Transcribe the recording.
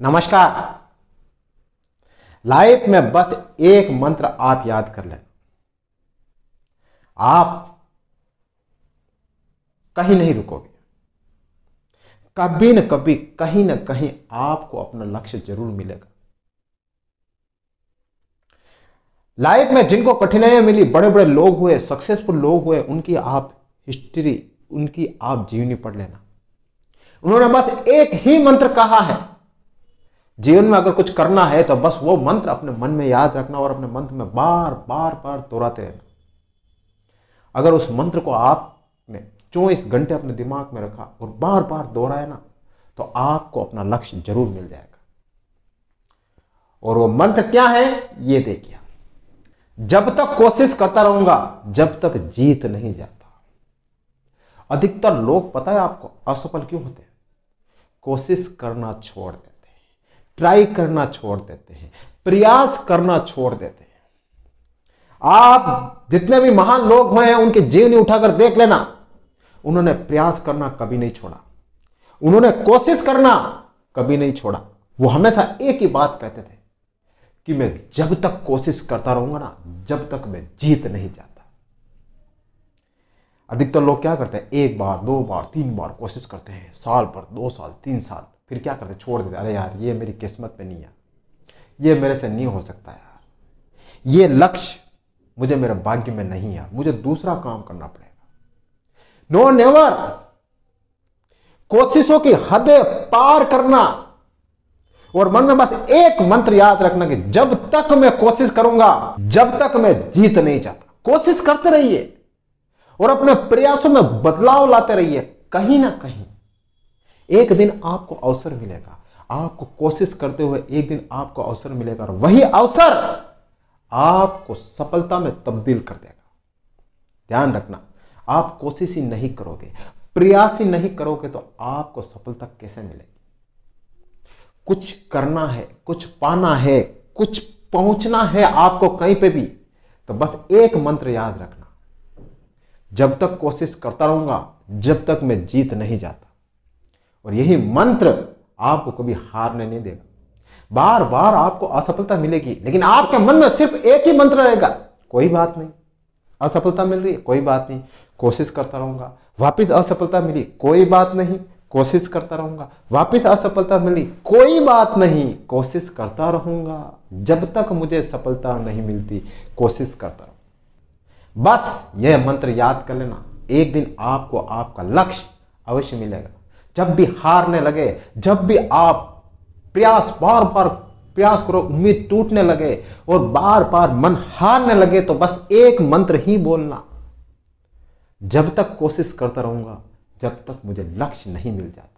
नमस्कार लाइफ में बस एक मंत्र आप याद कर लेना आप कहीं नहीं रुकोगे कभी न कभी कहीं ना कहीं आपको अपना लक्ष्य जरूर मिलेगा लाइफ में जिनको कठिनाइयां मिली बड़े बड़े लोग हुए सक्सेसफुल लोग हुए उनकी आप हिस्ट्री उनकी आप जीवनी पढ़ लेना उन्होंने बस एक ही मंत्र कहा है जीवन में अगर कुछ करना है तो बस वो मंत्र अपने मन में याद रखना और अपने मंत्र में बार बार बार दोहराते रहना अगर उस मंत्र को आपने चौबीस घंटे अपने दिमाग में रखा और बार बार दोहराया ना तो आपको अपना लक्ष्य जरूर मिल जाएगा और वो मंत्र क्या है ये देखिए जब तक कोशिश करता रहूंगा जब तक जीत नहीं जाता अधिकतर लोग पता है आपको असफल क्यों होते हैं कोशिश करना छोड़ दे ट्राई करना छोड़ देते हैं प्रयास करना छोड़ देते हैं आप जितने भी महान लोग हुए हैं उनकी जीवनी उठाकर देख लेना उन्होंने प्रयास करना कभी नहीं छोड़ा उन्होंने कोशिश करना कभी नहीं छोड़ा वो हमेशा एक ही बात कहते थे कि मैं जब तक कोशिश करता रहूंगा ना जब तक मैं जीत नहीं जाता अधिकतर लोग क्या करते हैं एक बार दो बार तीन बार कोशिश करते हैं साल भर दो साल तीन साल फिर क्या करते छोड़ देते अरे यार ये मेरी किस्मत में नहीं है ये मेरे से नहीं हो सकता यार ये लक्ष्य मुझे मेरे भाग्य में नहीं है मुझे दूसरा काम करना पड़ेगा नो नेवर कोशिशों की हदें पार करना और मन में बस एक मंत्र याद रखना कि जब तक मैं कोशिश करूंगा जब तक मैं जीत नहीं चाहता कोशिश करते रहिए और अपने प्रयासों में बदलाव लाते रहिए कहीं ना कहीं एक दिन आपको अवसर मिलेगा आपको कोशिश करते हुए एक दिन आपको अवसर मिलेगा और वही अवसर आपको सफलता में तब्दील कर देगा ध्यान रखना आप कोशिश ही नहीं करोगे प्रयास ही नहीं करोगे तो आपको सफलता कैसे मिलेगी कुछ करना है कुछ पाना है कुछ पहुंचना है आपको कहीं पे भी तो बस एक मंत्र याद रखना जब तक कोशिश करता रहूंगा जब तक मैं जीत नहीं जाता और यही मंत्र आपको कभी हारने नहीं देगा बार बार आपको असफलता मिलेगी लेकिन आपके मन में सिर्फ एक ही मंत्र रहेगा कोई बात नहीं असफलता मिल रही है कोई बात नहीं कोशिश करता रहूंगा वापस असफलता मिली कोई बात नहीं कोशिश करता रहूंगा वापस असफलता मिली कोई बात नहीं कोशिश करता रहूंगा जब तक मुझे सफलता नहीं मिलती कोशिश करता रहूंगा बस यह मंत्र याद कर लेना एक दिन आपको आपका लक्ष्य अवश्य मिलेगा जब भी हारने लगे जब भी आप प्रयास बार बार प्रयास करो उम्मीद टूटने लगे और बार बार मन हारने लगे तो बस एक मंत्र ही बोलना जब तक कोशिश करता रहूंगा जब तक मुझे लक्ष्य नहीं मिल जाता